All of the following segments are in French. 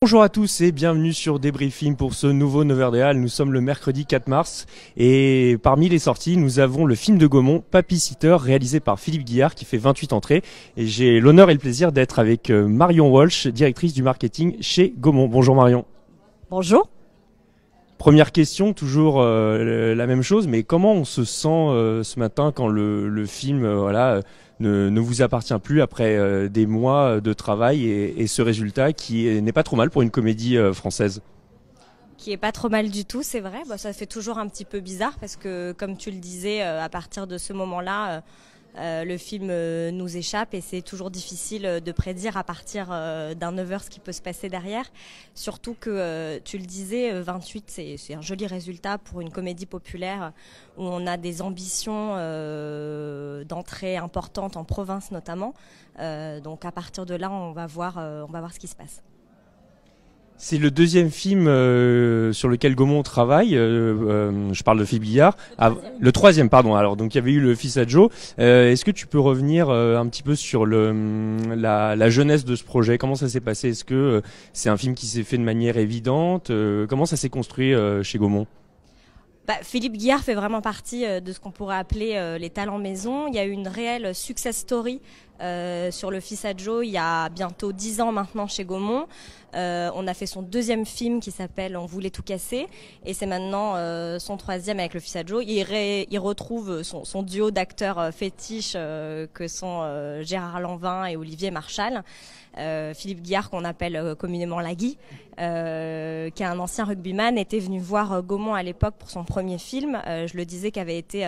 Bonjour à tous et bienvenue sur Débriefing pour ce nouveau 9h des Nous sommes le mercredi 4 mars et parmi les sorties, nous avons le film de Gaumont, Papy Sitter, réalisé par Philippe Guillard qui fait 28 entrées. Et j'ai l'honneur et le plaisir d'être avec euh, Marion Walsh, directrice du marketing chez Gaumont. Bonjour Marion. Bonjour. Première question, toujours euh, la même chose, mais comment on se sent euh, ce matin quand le, film voilà, ne, vous appartient plus après euh, des mois de travail et, ce résultat qui n'est pas trop mal pour une comédie euh, française qui est pas trop mal du tout, c'est vrai. Bah, ça fait toujours un petit peu bizarre parce que, comme tu le disais, euh, à partir de ce moment-là, euh, le film euh, nous échappe et c'est toujours difficile euh, de prédire à partir d'un 9h ce qui peut se passer derrière. Surtout que, tu le disais, 28, c'est un joli résultat pour une comédie populaire où on a des ambitions d'entrée importantes en province notamment. donc à partir de là, on va voir, on va voir ce qui se passe. C'est le deuxième film euh, sur lequel Gaumont travaille. Euh, euh, je parle de Philippe Le, ah, le troisième, pardon. Alors, donc il y avait eu le fils à Joe. Est-ce que tu peux revenir un petit peu sur hum, la, jeunesse de ce projet Comment ça s'est passé Est-ce que c'est un film qui s'est fait de manière évidente Comment ça s'est construit chez Gaumont bah, Philippe Guillard fait vraiment partie de ce qu'on pourrait appeler les talents maison. Il y a eu une réelle success story euh, sur le fils à Joe il y a bientôt 10 ans maintenant chez Gaumont. Euh, on a fait son deuxième film qui s'appelle On voulait tout casser et c'est maintenant euh, son troisième avec le fils à Joe. Il, retrouve son, duo d'acteurs fétiches que sont Gérard Lanvin et Olivier Marchal. Philippe Guillard qu'on appelle communément Lagui, qui est un ancien rugbyman, était venu voir Gaumont à l'époque pour son premier film. je le disais qui avait été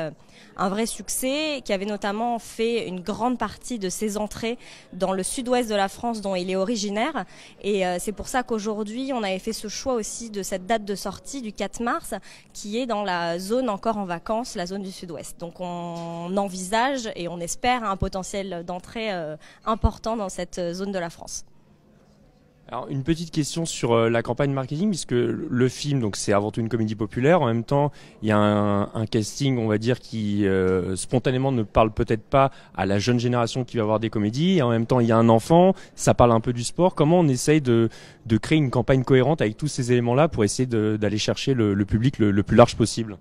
un vrai succès, qui avait notamment fait une grande partie de ses entrées dans le sud-ouest de la France dont il est originaire. Et euh, c'est pour ça qu'aujourd'hui, on avait fait ce choix aussi de cette date de sortie du 4 mars, qui est dans la zone encore en vacances, la zone du sud-ouest. Donc on envisage et on espère un potentiel d'entrée euh, important dans cette euh, zone de la France. Alors, une petite question sur euh, la campagne marketing, puisque le film, donc c'est avant tout une comédie populaire. En même temps, il y a un, casting, on va dire, qui euh, spontanément ne parle peut-être pas à la jeune génération qui va voir des comédies. Et en même temps, il y a un enfant, ça parle un peu du sport. Comment on essaye de, créer une campagne cohérente avec tous ces éléments-là pour essayer d'aller chercher le, public le plus large possible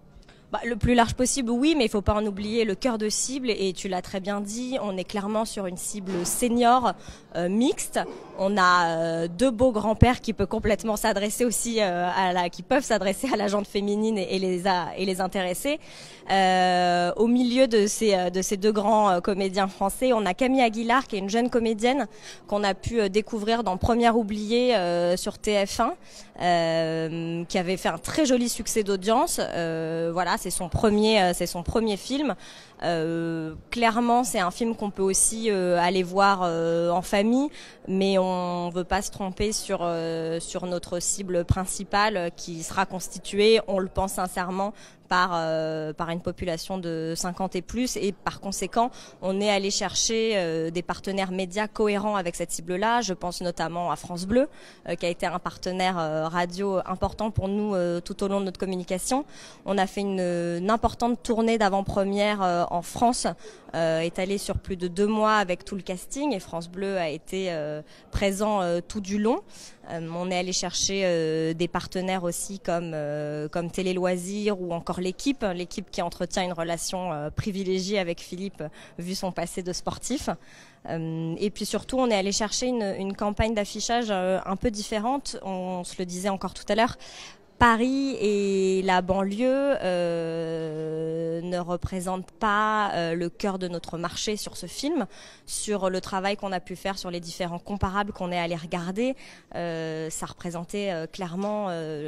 bah, le plus large possible, oui, mais il ne faut pas en oublier le cœur de cible. Et tu l'as très bien dit, on est clairement sur une cible senior euh, mixte. On a euh, deux beaux grands-pères qui peuvent complètement s'adresser aussi euh, à la, qui peuvent s'adresser à la féminine et, les et les intéresser. au milieu de ces de ces deux grands comédiens français, on a Camille Aguilar qui est une jeune comédienne qu'on a pu découvrir dans Première oubliée sur TF1, qui avait fait un très joli succès d'audience. voilà, c'est son premier, euh, c'est son premier film. Euh, clairement, c'est un film qu'on peut aussi euh, aller voir en famille, mais on veut pas se tromper sur sur notre cible principale qui sera constituée, on le pense sincèrement, euh, par, une population de 50 et plus. Et par conséquent, on est allé chercher euh, des partenaires médias cohérents avec cette cible-là. Je pense notamment à France Bleu, euh, qui a été un partenaire radio important pour nous tout au long de notre communication. On a fait une, importante tournée d'avant-première en France, étalée sur plus de deux mois avec tout le casting. Et France Bleu a été présent tout du long. Euh, on est allé chercher euh, des partenaires aussi comme, euh, comme Télé Loisirs ou encore l'équipe, hein, l'équipe qui entretient une relation privilégiée avec Philippe vu son passé de sportif. et puis surtout, on est allé chercher une, campagne d'affichage un peu différente. On se le disait encore tout à l'heure. Paris et la banlieue, ne représente pas euh, le cœur de notre marché sur ce film, sur le travail qu'on a pu faire sur les différents comparables qu'on est allé regarder. Euh, ça représentait euh, clairement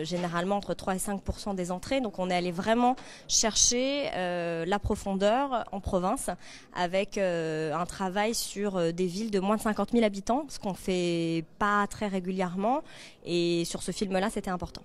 généralement entre 3 et 5 des entrées, donc on est allé vraiment chercher la profondeur en province avec un travail sur des villes de moins de 50 000 habitants, ce qu'on fait pas très régulièrement, et sur ce film-là, c'était important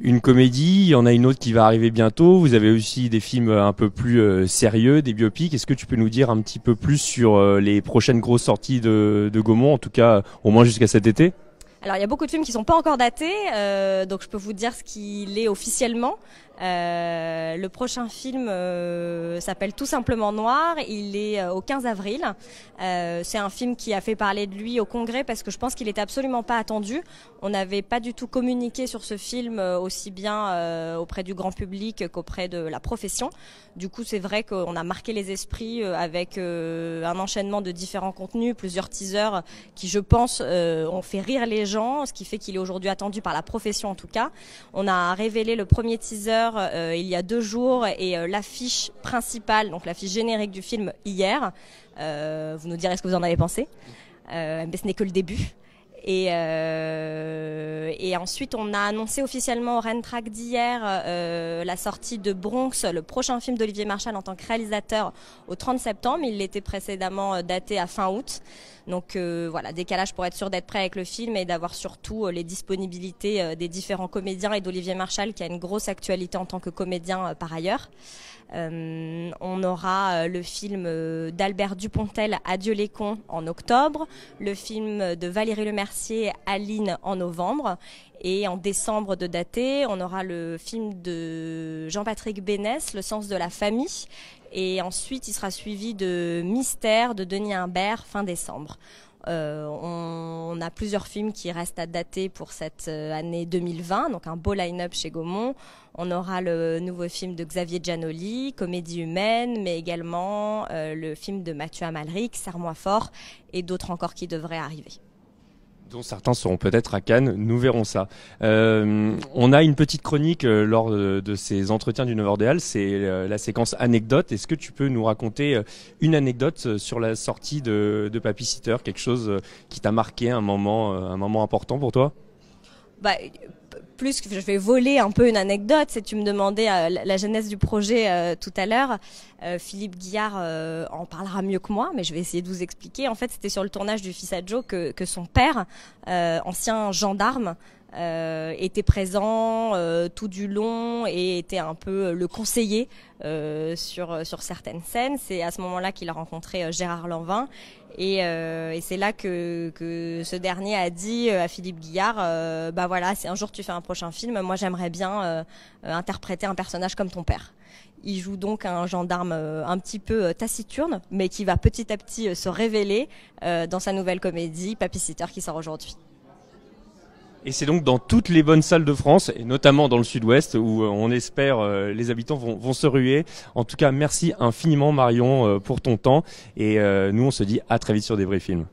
une comédie, il y en a une autre qui va arriver bientôt. Vous avez aussi des films un peu plus euh, sérieux, des biopics. Est-ce que tu peux nous dire un petit peu plus sur euh, les prochaines grosses sorties de, Gaumont, en tout cas au moins jusqu'à cet été alors il y a beaucoup de films qui sont pas encore datés, euh, donc je peux vous dire ce qu'il est officiellement. Euh, le prochain film euh, s'appelle tout simplement Noir. Il est euh, au 15 avril. c'est un film qui a fait parler de lui au Congrès parce que je pense qu'il n'était absolument pas attendu. On n'avait pas du tout communiqué sur ce film aussi bien auprès du grand public qu'auprès de la profession. Du coup, c'est vrai qu'on a marqué les esprits avec un enchaînement de différents contenus, plusieurs teasers qui, je pense, ont fait rire les gens, ce qui fait qu'il est aujourd'hui attendu par la profession en tout cas. On a révélé le premier teaser euh, il y a deux jours et euh, l'affiche principale, donc l'affiche générique du film hier. Euh, vous nous direz ce que vous en avez pensé. mais ce n'est que le début. Euh, et, ensuite, on a annoncé officiellement au Rentrack Track d'hier euh, la sortie de Bronx, le prochain film d'Olivier Marchal en tant que réalisateur au 30 septembre. Il l'était précédemment euh, daté à fin août. Donc voilà, décalage pour être sûr d'être prêt avec le film et d'avoir surtout les disponibilités des différents comédiens et d'Olivier Marchal qui a une grosse actualité en tant que comédien par ailleurs. Euh, on aura euh, le film euh, d'Albert Dupontel, Adieu les cons, en octobre, le film de Valérie Lemercier, Aline, en novembre, et en décembre de daté, on aura le film de Jean-Patrick Bénès, Le sens de la famille, et ensuite il sera suivi de Mystère de Denis Imbert, fin décembre. Euh, on, a plusieurs films qui restent à dater pour cette euh, année 2020, donc un beau line-up chez Gaumont. On aura le nouveau film de Xavier Giannoli, Comédie humaine, mais également euh, le film de Mathieu Amalric, Serre-moi fort, et d'autres encore qui devraient arriver dont certains seront peut-être à Cannes, nous verrons ça. Euh, on a une petite chronique euh, lors de, ces entretiens du Novordéal, c'est euh, la séquence anecdote. Est-ce que tu peux nous raconter une anecdote sur la sortie de, de Papy Sitter, quelque chose qui t'a marqué, un moment, un moment important pour toi bah, plus que je vais voler un peu une anecdote, c'est tu me demandais euh, la, jeunesse du projet euh, tout à l'heure. Euh, Philippe Guillard en parlera mieux que moi, mais je vais essayer de vous expliquer. En fait, c'était sur le tournage du Fils à Joe que son père, ancien gendarme, euh, était présent euh, tout du long et était un peu euh, le conseiller sur, sur certaines scènes. C'est à ce moment-là qu'il a rencontré Gérard Lanvin et, c'est là que, que ce dernier a dit à Philippe Guillard, bah voilà, si un jour tu fais un prochain film, moi j'aimerais bien interpréter un personnage comme ton père. Il joue donc un gendarme un petit peu taciturne, mais qui va petit à petit se révéler dans sa nouvelle comédie, Papy Sitter, qui sort aujourd'hui. Et c'est donc dans toutes les bonnes salles de France, et notamment dans le sud-ouest, où euh, on espère euh, les habitants vont, vont, se ruer. En tout cas, merci infiniment Marion euh, pour ton temps. Et nous, on se dit à très vite sur des vrais films.